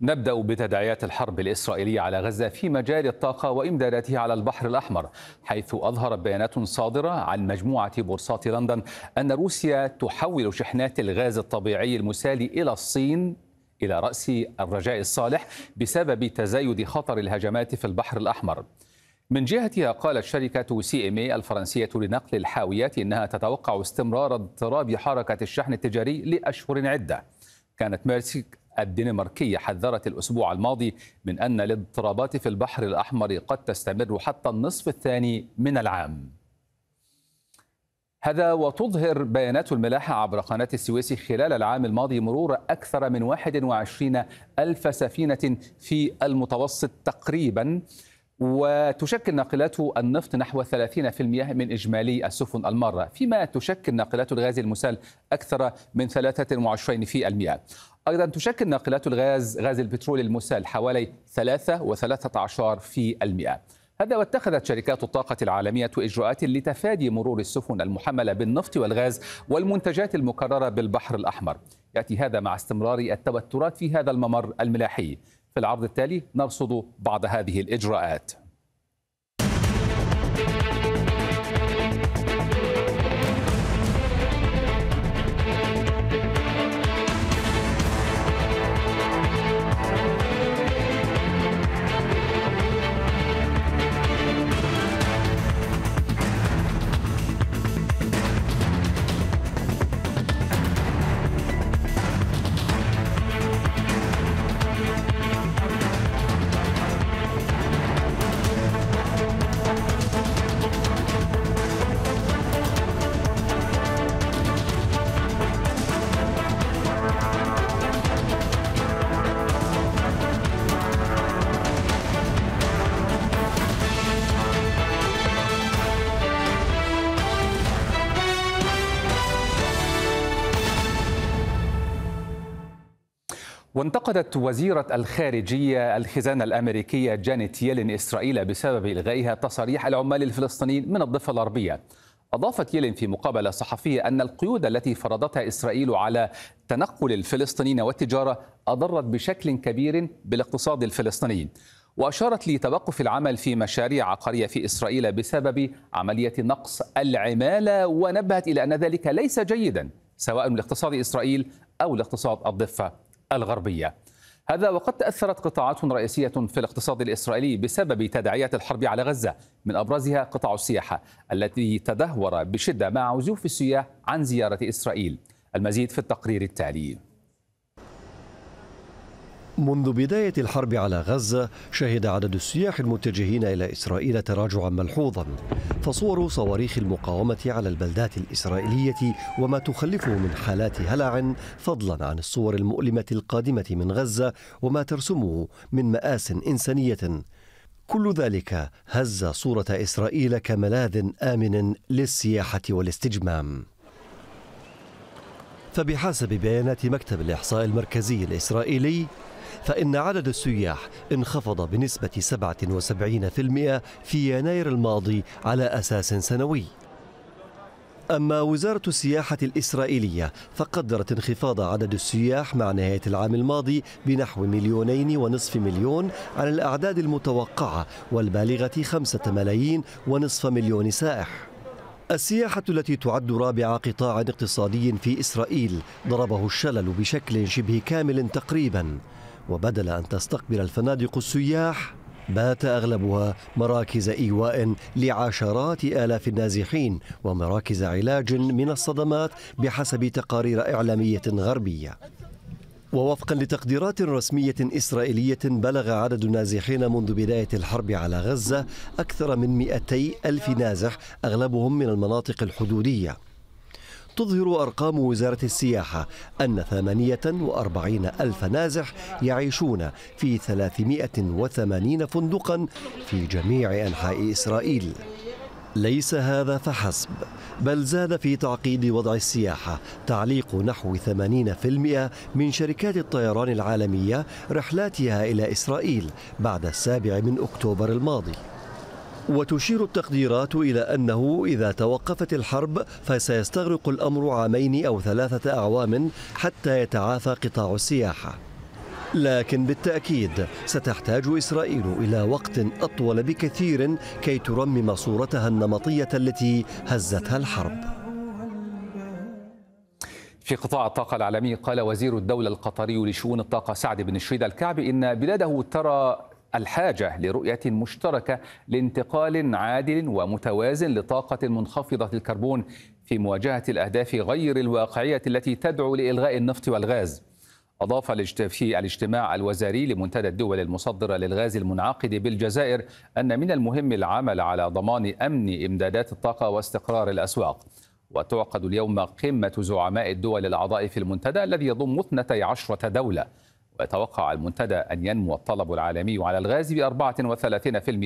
نبدا بتداعيات الحرب الاسرائيليه على غزه في مجال الطاقه وامداداتها على البحر الاحمر حيث اظهرت بيانات صادره عن مجموعه بورصات لندن ان روسيا تحول شحنات الغاز الطبيعي المسالي الى الصين الى راس الرجاء الصالح بسبب تزايد خطر الهجمات في البحر الاحمر من جهتها قالت شركة سي ام اي الفرنسية لنقل الحاويات انها تتوقع استمرار اضطراب حركة الشحن التجاري لاشهر عدة. كانت ميرسك الدنماركية حذرت الأسبوع الماضي من أن الاضطرابات في البحر الأحمر قد تستمر حتى النصف الثاني من العام هذا وتظهر بيانات الملاحة عبر قناة السويس خلال العام الماضي مرور أكثر من 21 ألف سفينة في المتوسط تقريباً وتشكل ناقلات النفط نحو 30% من إجمالي السفن المارة فيما تشكل ناقلات الغاز المسال أكثر من 23% أيضا تشكل ناقلات الغاز غاز البترول المسال حوالي 3.13% هذا واتخذت شركات الطاقة العالمية إجراءات لتفادي مرور السفن المحملة بالنفط والغاز والمنتجات المكررة بالبحر الأحمر يأتي هذا مع استمرار التوترات في هذا الممر الملاحي في العرض التالي نرصد بعض هذه الإجراءات وانتقدت وزيرة الخارجية الخزانة الأمريكية جانيت يلين إسرائيل بسبب إلغائها تصاريح العمال الفلسطينيين من الضفة الغربية أضافت يلين في مقابلة صحفية أن القيود التي فرضتها إسرائيل على تنقل الفلسطينيين والتجارة أضرت بشكل كبير بالاقتصاد الفلسطيني وأشارت لتوقف العمل في مشاريع عقارية في إسرائيل بسبب عملية نقص العمالة ونبهت إلى أن ذلك ليس جيدا سواء لاقتصاد إسرائيل أو لاقتصاد الضفة الغربية هذا وقد تأثرت قطاعات رئيسية في الاقتصاد الإسرائيلي بسبب تداعيات الحرب على غزة من أبرزها قطاع السياحة التي تدهور بشدة مع عزوف السياح عن زيارة إسرائيل المزيد في التقرير التالي منذ بداية الحرب على غزة شهد عدد السياح المتجهين إلى إسرائيل تراجعا ملحوظا فصور صواريخ المقاومة على البلدات الإسرائيلية وما تخلفه من حالات هلع فضلا عن الصور المؤلمة القادمة من غزة وما ترسمه من مآس إنسانية كل ذلك هز صورة إسرائيل كملاذ آمن للسياحة والاستجمام فبحسب بيانات مكتب الإحصاء المركزي الإسرائيلي فإن عدد السياح انخفض بنسبة 77% في يناير الماضي على أساس سنوي أما وزارة السياحة الإسرائيلية فقدرت انخفاض عدد السياح مع نهاية العام الماضي بنحو مليونين ونصف مليون على الأعداد المتوقعة والبالغة خمسة ملايين ونصف مليون سائح السياحة التي تعد رابع قطاع اقتصادي في إسرائيل ضربه الشلل بشكل شبه كامل تقريباً وبدل أن تستقبل الفنادق السياح بات أغلبها مراكز إيواء لعشرات آلاف النازحين ومراكز علاج من الصدمات بحسب تقارير إعلامية غربية ووفقا لتقديرات رسمية إسرائيلية بلغ عدد النازحين منذ بداية الحرب على غزة أكثر من 200 ألف نازح أغلبهم من المناطق الحدودية تظهر أرقام وزارة السياحة أن 48 ألف نازح يعيشون في 380 فندقا في جميع أنحاء إسرائيل ليس هذا فحسب بل زاد في تعقيد وضع السياحة تعليق نحو 80% من شركات الطيران العالمية رحلاتها إلى إسرائيل بعد السابع من أكتوبر الماضي وتشير التقديرات إلى أنه إذا توقفت الحرب فسيستغرق الأمر عامين أو ثلاثة أعوام حتى يتعافى قطاع السياحة لكن بالتأكيد ستحتاج إسرائيل إلى وقت أطول بكثير كي ترمم صورتها النمطية التي هزتها الحرب في قطاع الطاقة العالمي قال وزير الدولة القطري لشؤون الطاقة سعد بن شريد الكعبي إن بلاده ترى الحاجة لرؤية مشتركة لانتقال عادل ومتوازن لطاقة منخفضة الكربون في مواجهة الأهداف غير الواقعية التي تدعو لإلغاء النفط والغاز أضاف في الاجتماع الوزاري لمنتدى الدول المصدرة للغاز المنعقد بالجزائر أن من المهم العمل على ضمان أمن إمدادات الطاقة واستقرار الأسواق وتعقد اليوم قمة زعماء الدول الأعضاء في المنتدى الذي يضم 12 دولة ويتوقع المنتدى أن ينمو الطلب العالمي على الغاز ب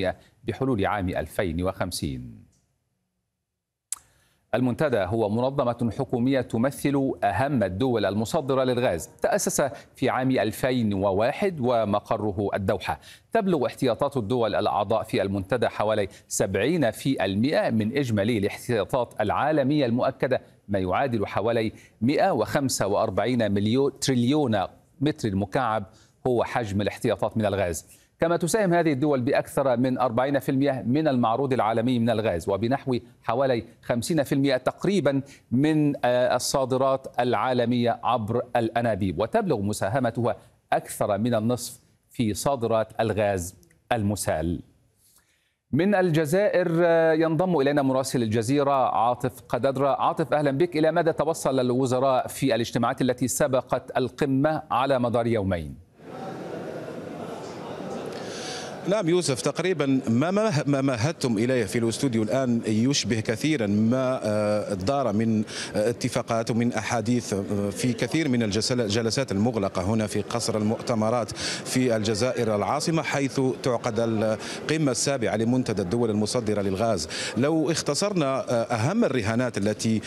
34% بحلول عام 2050 المنتدى هو منظمة حكومية تمثل أهم الدول المصدرة للغاز تأسس في عام 2001 ومقره الدوحة تبلغ احتياطات الدول الأعضاء في المنتدى حوالي 70% من إجمالي الاحتياطات العالمية المؤكدة ما يعادل حوالي 145 مليون تريليون متر مكعب هو حجم الاحتياطات من الغاز كما تساهم هذه الدول بأكثر من 40% من المعروض العالمي من الغاز وبنحو حوالي 50% تقريبا من آه، الصادرات العالمية عبر الأنابيب وتبلغ مساهمتها أكثر من النصف في صادرات الغاز المسال من الجزائر آه، ينضم الينا مراسل الجزيره عاطف قددرة عاطف اهلا بك الى ماذا توصل الوزراء في الاجتماعات التي سبقت القمه على مدار يومين نعم يوسف تقريبا ما ما مهدتم اليه في الاستوديو الان يشبه كثيرا ما آه، دار من آه، اتفاقات ومن احاديث آه، في كثير من الجلسات المغلقه هنا في قصر المؤتمرات في الجزائر العاصمه حيث تعقد القمه السابعه لمنتدى الدول المصدره للغاز لو اختصرنا اهم الرهانات التي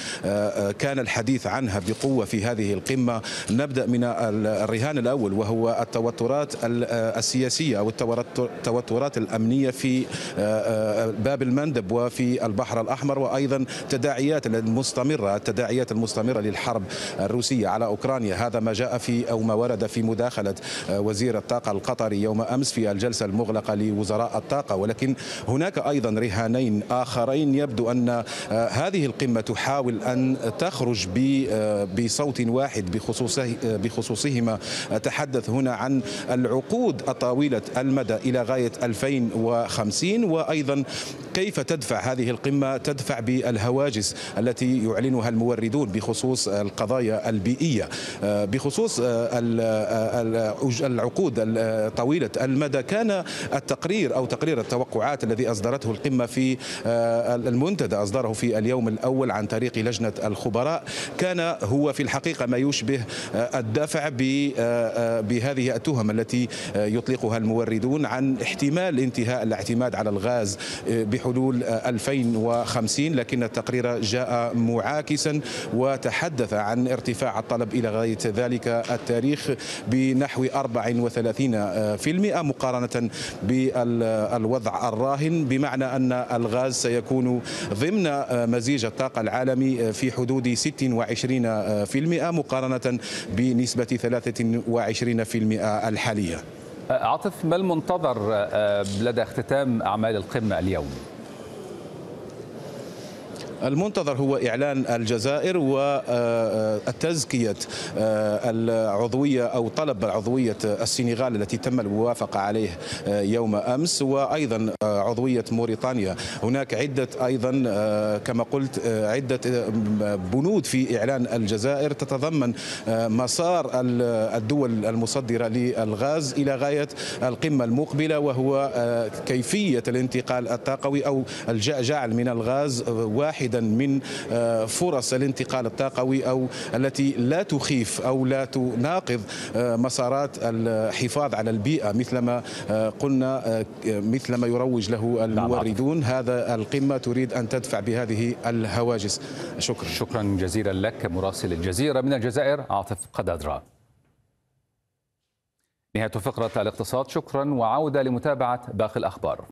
كان الحديث عنها بقوه في هذه القمه نبدا من الرهان الاول وهو التوترات السياسيه او التوترات التوترات الأمنية في آه، آه، باب المندب وفي البحر الأحمر وأيضا تداعيات المستمرة التداعيات المستمرة للحرب الروسية على أوكرانيا هذا ما جاء في أو ما ورد في مداخلة آه، وزير الطاقة القطري يوم أمس في الجلسة المغلقة لوزراء الطاقة ولكن هناك أيضا رهانين آخرين يبدو أن هذه القمة تحاول أن تخرج بصوت واحد بخصوصه بخصوصهما أتحدث هنا عن العقود الطويلة المدى إلى لغاية 2050 وأيضا كيف تدفع هذه القمة تدفع بالهواجس التي يعلنها الموردون بخصوص القضايا البيئية آه، بخصوص آه، آه، العقود طويلة المدى كان التقرير أو تقرير التوقعات الذي أصدرته القمة في المنتدى أصدره في اليوم الأول عن طريق لجنة الخبراء كان هو في الحقيقة ما يشبه الدفع بهذه التهم التي يطلقها الموردون عن احتمال انتهاء الاعتماد على الغاز آه، بحلول 2050 آه، لكن التقرير جاء معاكسا وتحدث عن ارتفاع الطلب إلى غاية ذلك التاريخ بنحو 34% آه، مقارنة بالوضع الراهن بمعنى أن الغاز سيكون ضمن مزيج الطاقة العالمي في حدود 26% مقارنة بنسبة 23% الحالية عاطف ما المنتظر آه، لدى اختتام أعمال القمة اليوم؟ المنتظر هو إعلان الجزائر وتزكية آه، آه، آه، العضوية أو طلب عضوية السنغال التي تم الموافقة عليه يوم أمس وأيضا عضوية موريتانيا هناك عدة أيضا كما قلت عدة بنود في إعلان الجزائر تتضمن مسار الدول المصدرة للغاز إلى غاية القمة المقبلة وهو كيفية الانتقال الطاقوي أو الجعل من الغاز واحد واحدا من آه، فرص الانتقال الطاقوي أو التي لا تخيف أو لا تناقض آه، مسارات الحفاظ على البيئة مثلما آه، قلنا مثلما يروج له نعم، الموردون هذا القمة تريد أن تدفع بهذه الهواجس شكرا شكرا جزيلا لك مراسل الجزيرة من الجزائر عاطف قدادرا نهاية فقرة الاقتصاد شكرا وعودة لمتابعة باقي الأخبار